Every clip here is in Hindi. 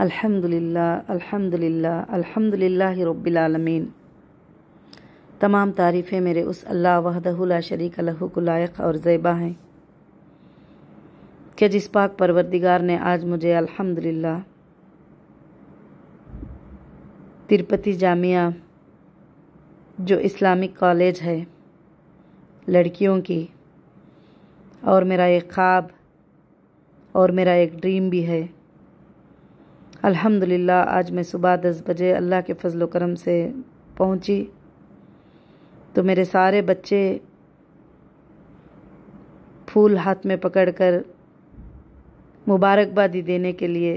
अल्हम्दुलिल्लाह अल्हम्दुलिल्लाह अल्हम्दुलिल्लाह तमाम तारीफ़ें मेरे उस अल्लाह वहदहुला शरीक लहू को लायक और ज़ैबा हैं कि जिस पाक परवरदिगार ने आज मुझे अल्हम्दुलिल्लाह तिरुपति जामिया जो इस्लामिक कॉलेज है लड़कियों की और मेरा एक ख्वाब और मेरा एक ड्रीम भी है अल्हम्दुलिल्लाह आज मैं सुबह दस बजे अल्लाह के फजल करम से पहुंची तो मेरे सारे बच्चे फूल हाथ में पकड़कर मुबारकबादी देने के लिए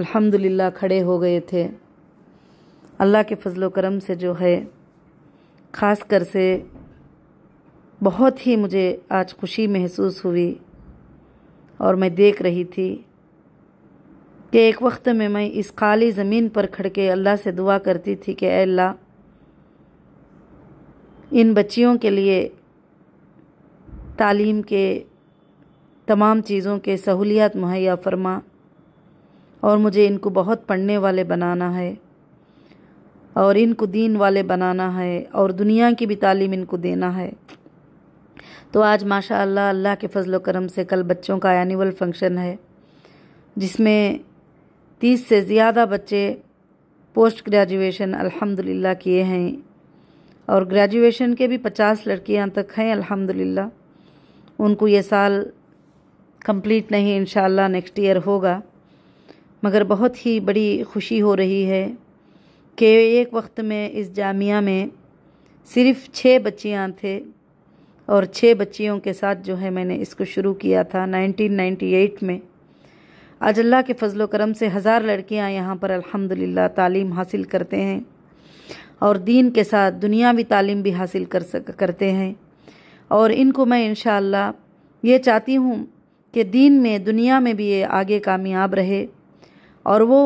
अल्हम्दुलिल्लाह खड़े हो गए थे अल्लाह के फजल करम से जो है ख़ास कर से बहुत ही मुझे आज खुशी महसूस हुई और मैं देख रही थी कि एक वक्त में मैं इस खाली ज़मीन पर खड़के अल्लाह से दुआ करती थी कि अल्लाह इन बच्चियों के लिए तालीम के तमाम चीज़ों के सहूलियात मुहैया फरमा और मुझे इनको बहुत पढ़ने वाले बनाना है और इनको दीन वाले बनाना है और दुनिया की भी तालीम इनको देना है तो आज माशा अल्लाह अल्लाह के फजल करम से कल बच्चों का एनुअल फंक्शन है जिसमें तीस से ज़्यादा बच्चे पोस्ट ग्रेजुएशन अल्हम्दुलिल्लाह किए हैं और ग्रेजुएशन के भी पचास लड़कियां तक हैं अल्हम्दुलिल्लाह उनको ये साल कंप्लीट नहीं इन नेक्स्ट ईयर होगा मगर बहुत ही बड़ी खुशी हो रही है कि एक वक्त में इस जामिया में सिर्फ छः बच्चियां थे और छः बच्चियों के साथ जो है मैंने इसको शुरू किया था 1998 में आज अल्लाह के फजलो करम से हज़ार लड़कियाँ यहाँ पर अल्हम्दुलिल्लाह तालीम हासिल करते हैं और दीन के साथ दुनियावी तालीम भी हासिल कर सक करते हैं और इनको मैं इन ये चाहती हूँ कि दीन में दुनिया में भी ये आगे कामयाब रहे और वो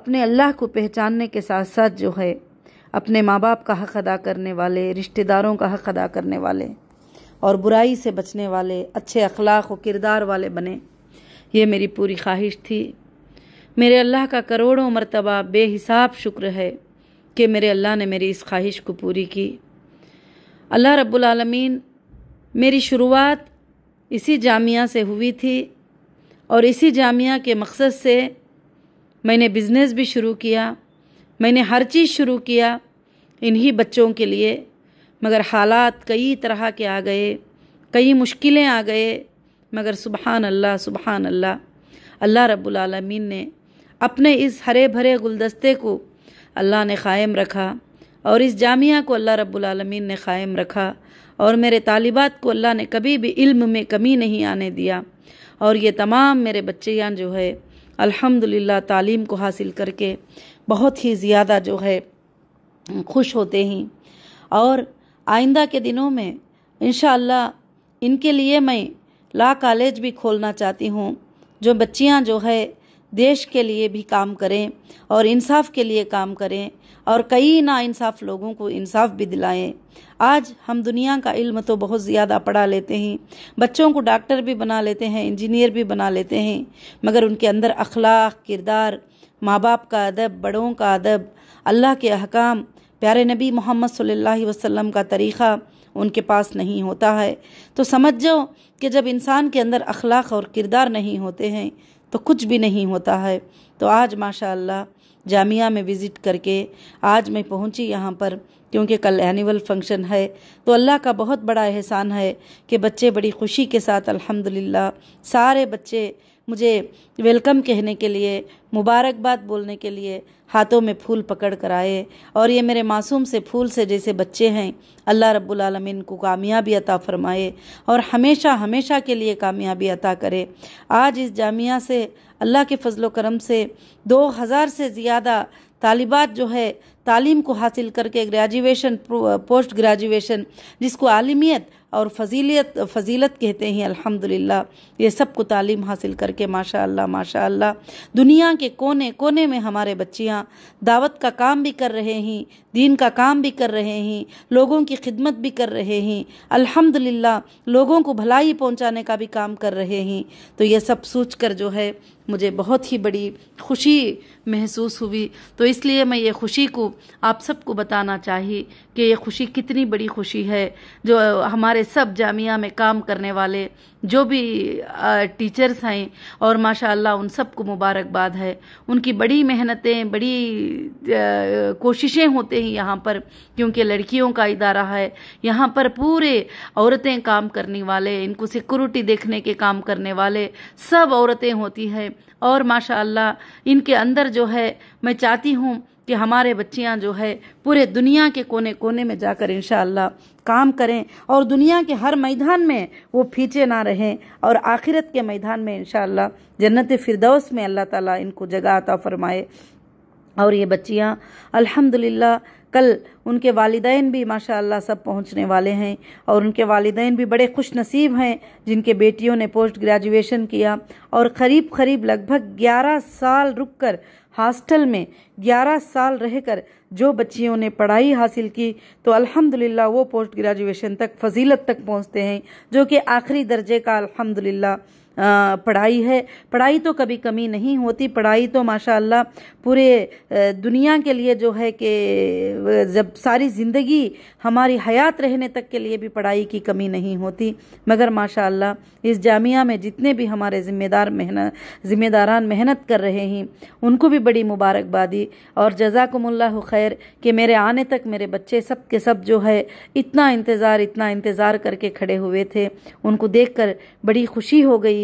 अपने अल्लाह को पहचानने के साथ साथ जो है अपने माँ बाप का हक़ अदा करने वाले रिश्तेदारों का हक़ अदा करने वाले और बुराई से बचने वाले अच्छे अखलाक व किरदार वाले बने ये मेरी पूरी ख्वाहिश थी मेरे अल्लाह का करोड़ों मरतबा बेहिसाब शुक्र है कि मेरे अल्लाह ने मेरी इस ख्वाहिश को पूरी की अल्लाह रब्बुलमीन मेरी शुरुआत इसी जामिया से हुई थी और इसी जामिया के मकसद से मैंने बिज़नेस भी शुरू किया मैंने हर चीज़ शुरू किया इन्हीं बच्चों के लिए मगर हालात कई तरह के आ गए कई मुश्किलें आ गए मगर सुबहान अल्लाह सुबहान अल्लाह अल्लाह रब्बुलमीन ने अपने इस हरे भरे गुलदस्ते को अल्लाह ने कायम रखा और इस जामिया को अल्लाह रब्बुलमीन ने कायम रखा और मेरे तालिबात को अल्लाह ने कभी भी इल्म में कमी नहीं आने दिया और ये तमाम मेरे बच्चियाँ जो है अल्हम्दुलिल्लाह तालीम को हासिल करके बहुत ही ज़्यादा जो है खुश होते हैं और आइंदा के दिनों में इन इनके लिए मैं लॉ कॉलेज भी खोलना चाहती हूँ जो बच्चियाँ जो है देश के लिए भी काम करें और इंसाफ के लिए काम करें और कई ना इंसाफ लोगों को इंसाफ भी दिलाएं आज हम दुनिया का इल्म तो बहुत ज़्यादा पढ़ा लेते हैं बच्चों को डॉक्टर भी बना लेते हैं इंजीनियर भी बना लेते हैं मगर उनके अंदर अखलाक किरदार माँ बाप का अदब बड़ों का अदब अल्लाह के अहकाम प्यारे नबी मोहम्मद सल्ला वसम का तरीक़ा उनके पास नहीं होता है तो समझ जाओ कि जब इंसान के अंदर अखलाक और किरदार नहीं होते हैं तो कुछ भी नहीं होता है तो आज माशा जामिया में विज़िट करके आज मैं पहुंची यहाँ पर क्योंकि कल एनुअल फंक्शन है तो अल्लाह का बहुत बड़ा एहसान है कि बच्चे बड़ी खुशी के साथ अल्हम्दुलिल्लाह सारे बच्चे मुझे वेलकम कहने के लिए मुबारकबाद बोलने के लिए हाथों में फूल पकड़ कर आए और ये मेरे मासूम से फूल से जैसे बच्चे हैं अल्लाह रब्बुल रब्लमिन को कामयाबी अता फरमाए और हमेशा हमेशा के लिए कामयाबी अता करे आज इस जामिया से अल्लाह के फजलोक्रम करम से दो हज़ार से ज़्यादा तालिबात जो है तालीम को हासिल करके ग्रेजुएशन पोस्ट ग्रेजुएशन जिसको आलमियत और फजीलियत फजीलत कहते हैं अल्हम्दुलिल्लाह ये सब को तालीम हासिल करके माशा माशाल्लाह माशा दुनिया के कोने कोने में हमारे बच्चियाँ दावत का काम भी कर रहे हैं दीन का काम भी कर रहे हैं लोगों की खिदमत भी कर रहे हैं अल्हम्दुलिल्लाह लोगों को भलाई पहुँचाने का भी काम कर रहे हैं तो ये सब सोच कर जो है मुझे बहुत ही बड़ी खुशी महसूस हुई तो इसलिए मैं ये खुशी को आप सबको बताना चाहिए कि ये खुशी कितनी बड़ी खुशी है जो हमारे सब जामिया में काम करने वाले जो भी टीचर्स हैं और माशाल्लाह उन सबको मुबारकबाद है उनकी बड़ी मेहनतें बड़ी कोशिशें होते हैं यहाँ पर क्योंकि लड़कियों का इदारा है यहाँ पर पूरे औरतें काम करने वाले इनको सिक्योरिटी देखने के काम करने वाले सब औरतें होती हैं और माशाल्लाह इनके अंदर जो है मैं चाहती हूँ कि हमारे बच्चियां जो है पूरे दुनिया के कोने कोने में जाकर इन काम करें और दुनिया के हर मैदान में वो फीचे ना रहें और आखिरत के मैदान में इन जन्नत फिरदौस में अल्लाह ताला इनको जगह अता फरमाए और ये बच्चियाँ अल्हम्दुलिल्लाह कल उनके वालदेन भी माशा सब पहुंचने वाले हैं और उनके वालदेन भी बड़े खुश नसीब हैं जिनके बेटियों ने पोस्ट ग्रेजुएशन किया और करीब करीब लगभग 11 साल रुक कर हॉस्टल में 11 साल रहकर जो बच्चियों ने पढ़ाई हासिल की तो अल्हम्दुलिल्लाह वो पोस्ट ग्रेजुएशन तक फजीलत तक पहुंचते हैं जो कि आखिरी दर्जे का अल्हम्दुलिल्लाह पढ़ाई है पढ़ाई तो कभी कमी नहीं होती पढ़ाई तो माशाल्लाह पूरे दुनिया के लिए जो है कि जब सारी ज़िंदगी हमारी हयात रहने तक के लिए भी पढ़ाई की कमी नहीं होती मगर माशाल्लाह इस जामिया में जितने भी हमारे ज़िम्मेदार मेहनत ज़िम्मेदारान मेहनत कर रहे हैं उनको भी बड़ी मुबारकबादी और जजाकमल्ला खैर कि मेरे आने तक मेरे बच्चे सब के सब जो है इतना इंतज़ार इतना इंतज़ार करके खड़े हुए थे उनको कर बड़ी खुशी हो गई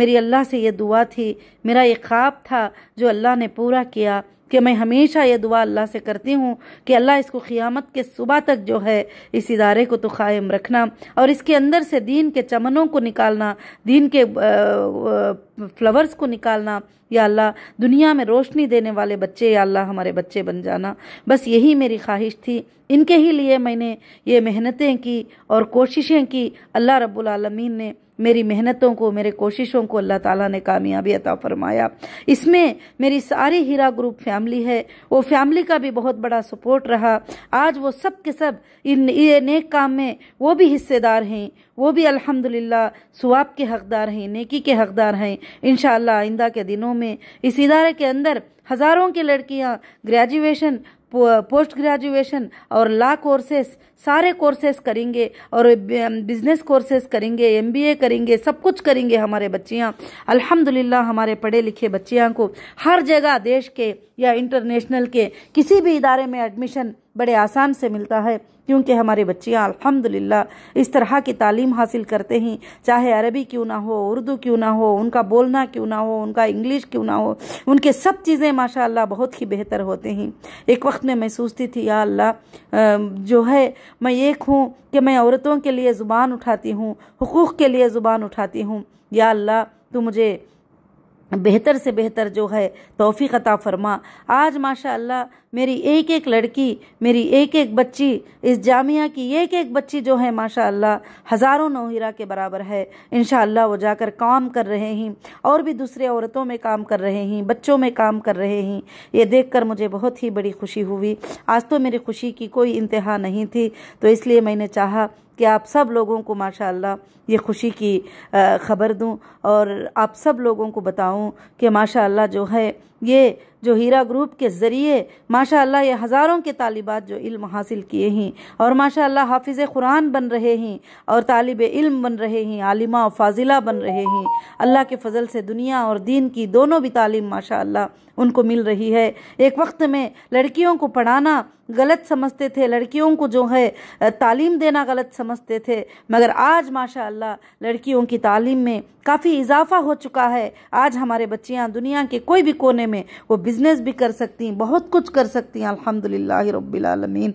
मेरी अल्लाह से ये दुआ थी मेरा ये ख्वाब था जो अल्लाह ने पूरा किया कि मैं हमेशा ये दुआ अल्लाह से करती हूँ कि अल्लाह इसको क़ियामत के सुबह तक जो है इस इदारे को तो कायम रखना और इसके अंदर से दीन के चमनों को निकालना दीन के फ्लावर्स को निकालना या अल्लाह दुनिया में रोशनी देने वाले बच्चे या अल्लाह हमारे बच्चे बन जाना बस यही मेरी ख्वाहिश थी इनके ही लिए मैंने ये मेहनतें की और कोशिशें की अल्लाह रब्बुल आलमीन ने मेरी मेहनतों को मेरे कोशिशों बच्चों को अल्लाह ताला ने कामयाबी अता फरमाया इसमें मेरी सारी हीरा ग्रुप फैमिली है वो फैमिली का भी बहुत बड़ा सपोर्ट रहा आज वो सब के सब इन ये नेक काम में वो भी हिस्सेदार हैं वो भी अल्हम्दुलिल्लाह स्वाब के हकदार हैं नेकी के हकदार हैं इन आइंदा के दिनों में इस इदारे के अंदर हज़ारों की लड़कियां ग्रेजुएशन पोस्ट ग्रेजुएशन और लॉ कोर्सेस सारे कोर्सेस करेंगे और बिजनेस कोर्सेस करेंगे एमबीए करेंगे सब कुछ करेंगे हमारे बच्चियाँ अल्हम्दुलिल्लाह हमारे पढ़े लिखे बच्चियाँ को हर जगह देश के या इंटरनेशनल के किसी भी इदारे में एडमिशन बड़े आसान से मिलता है क्योंकि हमारी बच्चियां अल्हम्दुलिल्लाह इस तरह की तालीम हासिल करते ही चाहे अरबी क्यों ना हो उर्दू क्यों ना हो उनका बोलना क्यों ना हो उनका इंग्लिश क्यों ना हो उनके सब चीज़ें माशाल्लाह बहुत ही बेहतर होते हैं एक वक्त में मैं सोचती थी या अल्लाह जो है मैं एक हूँ कि मैं औरतों के लिए ज़ुबान उठाती हूँ हकूक़ के लिए ज़ुबान उठाती हूँ या अल्लाह तो मुझे बेहतर से बेहतर जो है तोफ़ी अता फ़रमा आज माशा मेरी एक एक लड़की मेरी एक एक बच्ची इस जामिया की एक एक बच्ची जो है माशा हज़ारों नौहिरा के बराबर है इन वो जाकर काम कर रहे हैं और भी दूसरे औरतों में काम कर रहे हैं बच्चों में काम कर रहे हैं ये देखकर मुझे बहुत ही बड़ी खुशी हुई आज तो मेरी खुशी की कोई इंतहा नहीं थी तो इसलिए मैंने चाहा कि आप सब लोगों को माशाल्लाह ये खुशी की ख़बर दूं और आप सब लोगों को बताऊं कि माशाल्लाह जो है ये जो हीरा ग्रुप के ज़रिए माशाल्लाह ये हज़ारों के तालिबात जो इल्म हासिल किए हैं और माशाल्लाह हाफिज़ कुरान बन रहे हैं और तालिब इल्म बन रहे हैं आलिमा और फाजिला बन रहे हैं अल्लाह के फ़जल से दुनिया और दीन की दोनों भी तालीम माशाल्लाह उनको मिल रही है एक वक्त में लड़कियों को पढ़ाना गलत समझते थे लड़कियों को जो है तालीम देना गलत समझते थे मगर आज माशा लड़कियों की तालीम में काफ़ी इजाफा हो चुका है आज हमारे बच्चियाँ दुनिया के कोई भी कोने में वो बिज़नेस भी कर सकती हैं बहुत कुछ कर सकती हैं अलहमदिल्ला रबीआलमीन